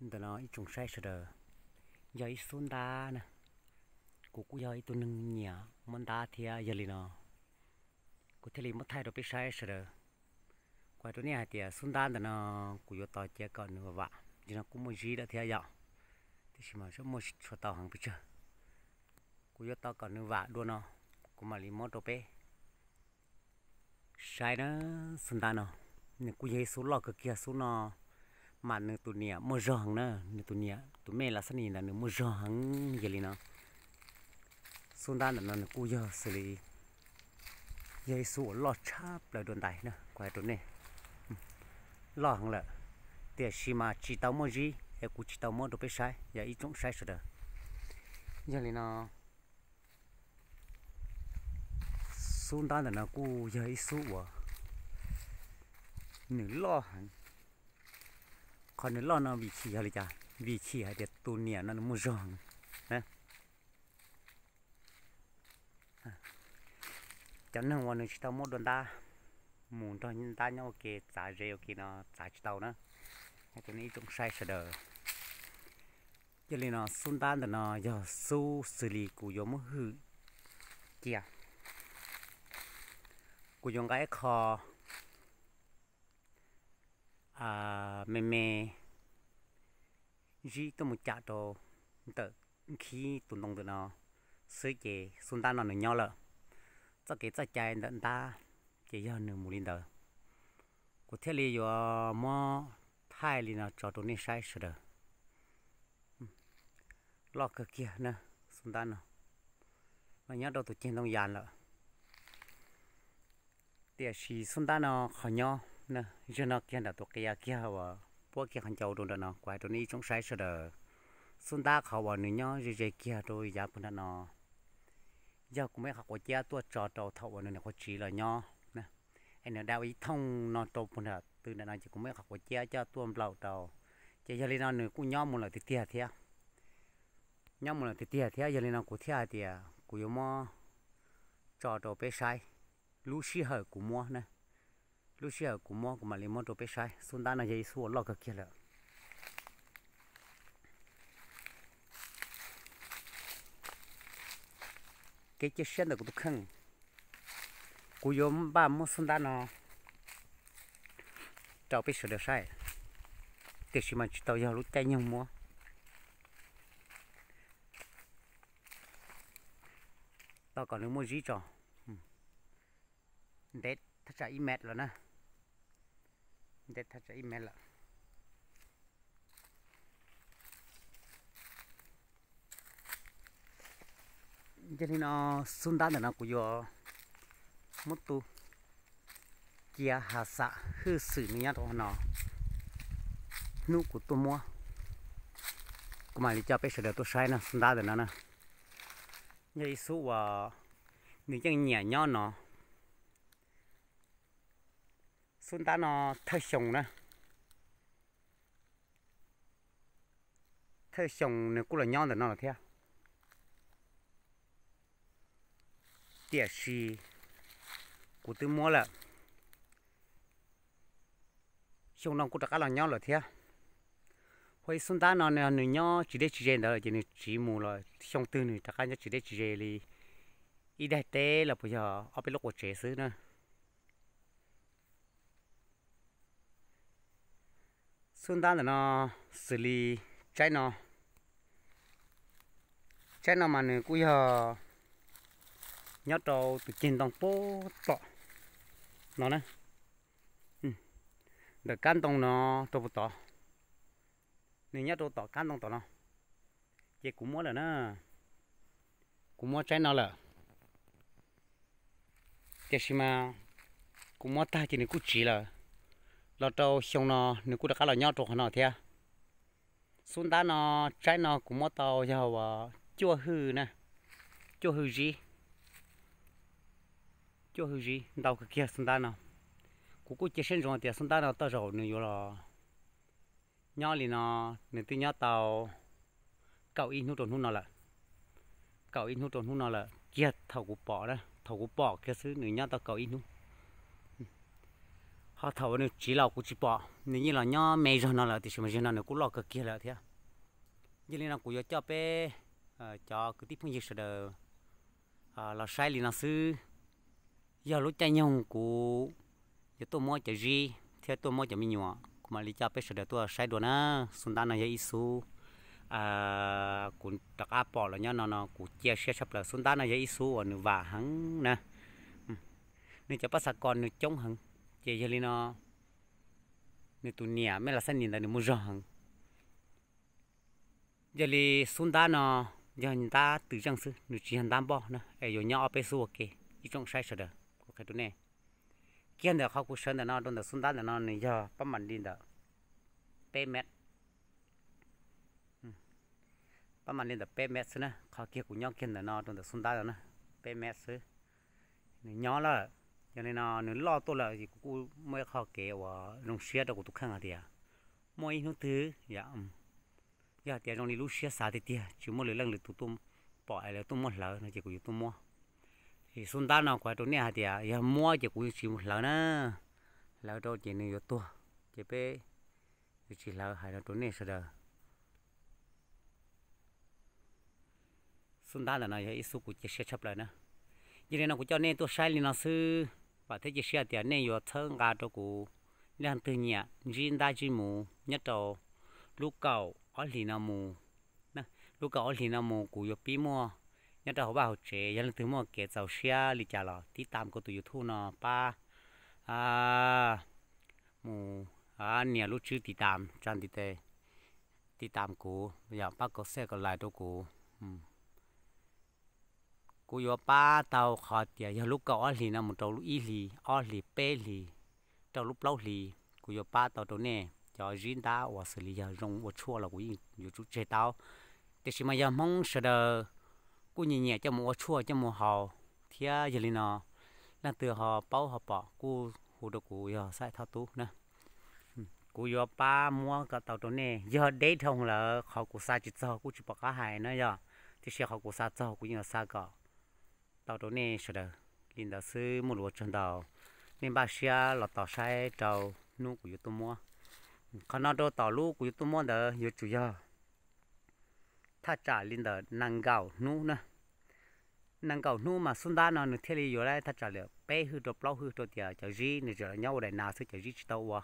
đó nó chúng sai sờ giờ xuân đá nè cụ cụ giờ tôi nâng nhà món đá thì à, giờ liền nó cụ thế liền mất thay đổi bị sai sờ qua chỗ này thì à, xuân đá đó nó cụ vô tàu chơi còn nữa vạ thì nó cũng mua gì đó thì giờ à, thì chỉ mà số mua số tàu hàng bây giờ, cụ vô tàu còn nữa vạ đua nó cũng mà liền mất đồ bé sai nữa xuân đá nó nhưng cụ dây số lò cực kia số nó mà nửa tu nia mưa ròng nữa nửa tu nia tu mẹ là sinh là nửa mưa ròng như vậy nó xuân đan là nửa cua giờ xử lý dây sủ lọt chắp lại đồn đại nữa quay đồn này lọ hàng là tiền xì mà chỉ tao mơ gì em cũng chỉ tao mơ đồ bé sai giờ ít chung sai rồi đó giờ này nó xuân đan là nửa cua dây sủ à nửa lọ hàng còn nó lo nó vị trí hả chả vị trí hả để tu nè nó mua rong nè chẳng hạn วันนี้ชิตาโมดนตาหมุนตอนนี้ตาเนี่ยโอเคจ่ายเร็วกินอ่ะจ่ายชิตาเนาะไอ้ตัวนี้จงใช้เสดอจะเลยเนาะสุนตานแต่เนาะอย่าสู้สิริกูยอมหือเกียกูยองไก่คอ à mẹ mẹ chỉ tôi một chả đồ tự khi tụi nông tụi nó sửa chế xuân ta nó nó nhau rồi, cho cái cho chạy đợn ta chỉ giờ nửa mù linh đờ có thể là do mò thay là nó cho tụi nó sai sự đờ lo cái kia nè xuân ta nó mà nhớ đâu tụi trên đông giàn rồi, tiền xì xuân ta nó khó nhau nè giờ nó kia là tụt kia kia hả bố kia hàng châu đồ đó nó quay đồ này trong sai sờ đờ xuân ta khảo vào nữa nhá giờ giờ kia rồi giờ cũng nó giờ cũng mấy học của cha tôi trò trò thầu vào nữa có chỉ là nhá nè anh nó đào ý thông nó trâu cũng là từ đó nó chỉ cũng mấy học của cha cha tua lầu tàu, chỉ giờ lên nó nữa cũng nhá một là thì tiệt thiệt nhá một là thì tiệt thiệt giờ lên nó cũng thiệt tiệt cũng mà trò trò bé sai lú xí hở cũng mua nè lúc xưa cũng mua cũng mà lấy mua đồ bé sai xuống đá nó dây xuống lọ cái kia là cái chiếc xe này cũng không cú yếm ba mua xuống đá nó trâu bé sửa được sai thì xí mà chỉ tao giờ lúc chạy nhung mua tao còn nước mua gì cho Đấy thật ra ít mệt rồi nè để thật ra email là cho nên nó sung đan là nó của yo mất tu chia hà xạ hư sử nha đó nó nu của tôi mua của mà đi cho bé sửa được tôi sai nó sung đan là nó nè như số và người dân nhà nhỏ nó xuân ta nó thơ sồng nè thơ sồng nè cũng là nhon để nó là theo tỉa xì của tôi mua là sông nó cũng cái là nhon là theo hồi xuân ta nó nè nó nhon chỉ để chỉ rèn đó chỉ nên chỉ mù là sông tư này đã cả chỉ để chỉ rèn đi ít đại tế là bây giờ ở bên lúc của trẻ xứ nữa xuân ta là nó xử lý trái nó trái nó mà nữa cũng giờ nhớ đầu từ trên đồng bố tọ nó nè ừ. được cán đồng nó trâu tọ nên nhớ đầu tọ cán đồng tọ nó chỉ cũng muốn là nó cũng muốn trái nó là cái mà cũng muốn ta chỉ nên cũng chỉ là lọ trâu xong nó nếu cũng đã cá lọ nhau trộn nó thế xuống đá nó trái nó cũng mất tàu giờ và chua hư nè chua hư gì chua hư gì đào cái kia xuống đá nó cũng cũng chỉ sinh rồi thì xuống đá nó tao rồi nữa là nhau thì nó nên tự nhau tàu cậu in hút trộn hút nó là cậu in hút trộn hút nó là kia thầu của bỏ đó thầu của bỏ kia thứ nữa nhau tao cậu in hút họ thầu nên chỉ là cũng chỉ bỏ nên như là nhá mấy giờ nào là thì giờ nào nó cũng lo cực kia là thế như là cũng cho bé ờ, cho cứ tiếp phong dịch sờ là sai liền là sư giờ lúc chạy nhau của giờ tôi mua chạy gì thế tôi mua chạy mình nhỏ mà lý cho bé sờ tôi sai đồ na xuân ta này isu à cũng đặc áp bỏ là nhá nó nó cũng chia sẻ sắp là xuân ta này isu ở nửa hắn nè nên cho bác sạc con nửa chống hắn chế cho lên nó nên tụi nhà mới là sinh nhìn ta nên mua rong giờ li xuống ta nó giờ nhìn ta tự trang sư nữ chỉ hành tam bò nó e ai rồi nhau bé xua kì chỉ trong sai sợ được có cái tụi này kia được không có sơn là nó đôn được xuống ta là nó này giờ bấm mình đi được bé mẹ bấm mình đi được bé mẹ xưa nè khó kia của nhau kia là nó đôn được xuống ta là nữa, bé mẹ xưa nhỏ là cho nên là nếu lo tôi là gì cũng mới khó kể và nông xe đâu của tôi khăn à thì à mỗi nông thứ dạ ừ. dạ thì trong đi lúc xe xả thì tia chỉ mỗi lần là tôi tôi bỏ là tôi mua lợn là chỉ có tôi mua thì xuân ta nào qua tôi nè thì à giờ dạ, mua chỉ có chỉ một lợn á lợn đâu chỉ nên tôi chỉ bé chỉ lợn hay là tôi nè sao đó xuân ta là này ít số cũng chỉ xe chấp lại nè cho nên là của cho nên tôi sai lên nó sư và thế chỉ xe tiền nên yo thơ ngà cho cụ nên từ nhà riêng đa chỉ mù nhất đầu lúc cầu ở lì nào mù nè lúc cầu ở lì nào mù cụ yo bị mua nhất đầu bảo chế giờ là từ mua kẹt dầu xe lì trả lọ tí tam của tụi youtube nó ba, à mù à nhà lúc chưa tí tam trang tí tê tí tam cụ giờ bác có xe còn lại cho cụ ừ. กูยอป้าเตาขอเตียยาลูกก็อ้อหลีนะมันเตาลูกอีหลีอ้อหลีเป้หลีเตาลูกเปล่าหลีกูยอป้าเตาตัวเนี่ยจะยินตาว่าสิลีจะรงว่าชั่วเรากูยิงอยู่จุดเจตาแต่สิมายามองเสดกูเนี่ยเนี่ยจะมัวชั่วจะมัวเฮาเทียยลีนอนั่นเตือหอเป้าหอปอกูหูดกูยอใส่เท้าตู้นะกูยอป้ามัวกับเตาตัวเนี่ยยอเด้ทงเหรอเขากูซาจิตซอกูจิบอกก็หายนะยอที่เชียเขากูซาซอกูยิงซาก่อ tàu đồ nè sợ đờ linh đạo sư một lúa chân tàu nên bà xia là tàu sai trầu nu của YouTube mua còn nó đồ tàu lu của YouTube mua đờ yếu chủ giờ thà trả linh đạo năng gạo nu nè năng gạo nu mà xuân đa nó được thế li rồi đấy ta trả được bé hư đồ lâu hư đồ tiệt cho gì nữa rồi nhau để nào sư cho gì chỉ tàu à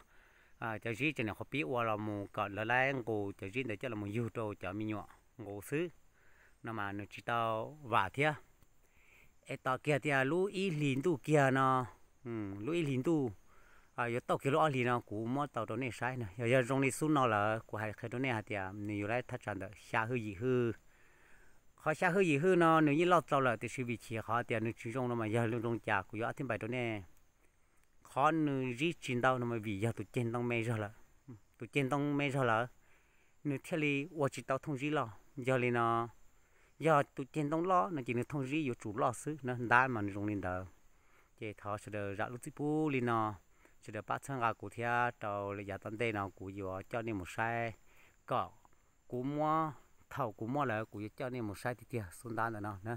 à chờ gì cho nào không biết qua là một cỡ lỡ lại ngủ cho gì để cho là một yếu đồ cho mi nhọ ngủ sứ, nó mà nó chỉ tàu vả thiệt ai tao kia thì lũ y lìn tu kia nó ừ, lũ y lìn tu à giờ tao kia lũ lìn nó cũng mất tao đó này sai nè giờ giờ trong này xuống nó là của hai cái đó này thì nếu như lại thắt chặt được xa hơi gì hư khó xa hơi gì hư nó nếu như lọt tao là thì sự vị trí khó thì nếu chỉ trong nó mà giờ luôn trong chả của gió thêm bài đó này khó nếu rít chín đâu nó mà vì giờ tụi trên tông mê rồi là ừ, tụi trên tông mê rồi là nếu theo lý chỉ tao thông gì lo giờ lên nó giờ tụi tiền đông lo nó chỉ nên thông ri chủ lo xứ nó đa mà nó dùng lên đầu chỉ thọ sẽ được ra lúc tiếp bu lên nó sẽ được bắt sang gà cụ thia trâu lấy giá tân tê nào cụ dừa cho nên một sai cọ cụ mua thầu cụ mua là cụ cho nên một sai thì tia xuống đan rồi nó nè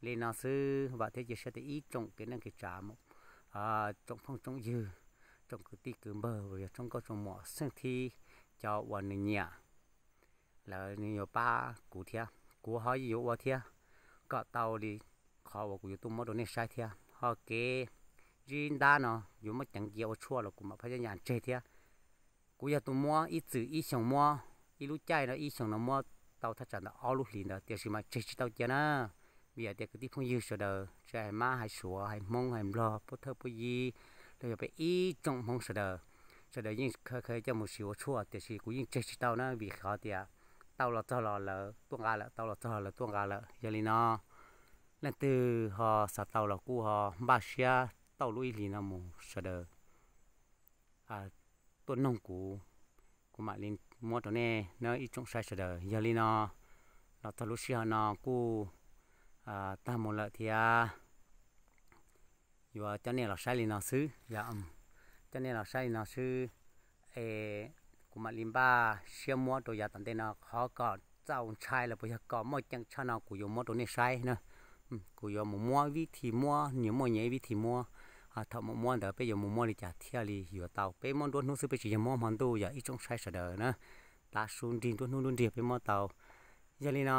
lên nó xứ và thế giới sẽ tự ý trồng cái năng cái trả một à trồng phong trồng dừa, trồng cứ tí cứ bờ rồi trong có trồng mỏ sinh thi cho hoàn nhà là nhiều ba cụ thia của họ yêu vào thia có tàu đi khó vào của tôi mất đồ này sai thia họ kê riêng đa nó dù mà chẳng giàu chua là cũng mà phải nhàn chơi thia của giờ tôi mua ít chữ ít sống mua ít lúc chạy nó ít sống nó mua tàu thật chẳng là ao lúc liền đó tiền gì mà chơi chỉ tàu chơi nữa bây giờ tiền cái tiếp không dư sợ đời chơi má hay sủa hay mông hay lo bố thơ bố gì rồi phải ít trong mông sợ đời sợ đời nhưng khơi khơi cho một xíu chua tiền gì cũng nhưng chơi chỉ tàu nó bị khó tiền tàu là tàu là lỡ tuông gà lỡ tàu là tàu là tuông gà lỡ giờ lì nó nên từ họ sợ tàu là cu họ ba xe tàu lui lì nó mù sợ đờ à tuôn nông cũ của mà lên mua chỗ này nó ít trông sai sợ đờ giờ lì nó là tàu lui xe nó cu à ta một lợ thì à vừa cho nên là sai lì nó xứ dạ ừ. cho nên là sai lì nó xứ ê กูมาลิมบ้าเชื่อมัวตัวยาตันเตนอขอก่อนเจ้าชายแล้วปยากอม่จังชานอกูยอมัวตัวนี้ใช่นะกูยอมมัววิธีมัวเหนียวมัวใหญยวิธีมัวอาทำมัวเดี๋ยวไปยอมมัวเลยจากเที่ยวลีอยู่เตาไปมันโดนนู้นซื้อไปฉีดมัวมันดูอย่าอีจงใช้เสดอนะตาสูนดินโดวนู้นู้นเดียไปมัวเตายันลีนอ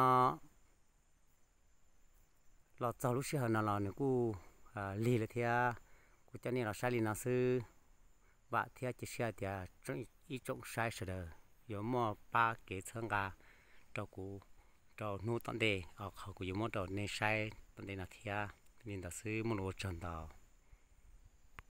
เราเจ้าลูกเชื่อเนะเราเนี่ยกูลีเลยเทียกูจะเนี่ยเราใช้ลีนาซื้อ và theo chỉ xe thì trong một trong sai sự đó có mò ba cái thằng gà cho cụ cho nuôi tận đề ở họ cũng có mò cho nên sai tận đề là kia nên là sư mua lúa trồng đào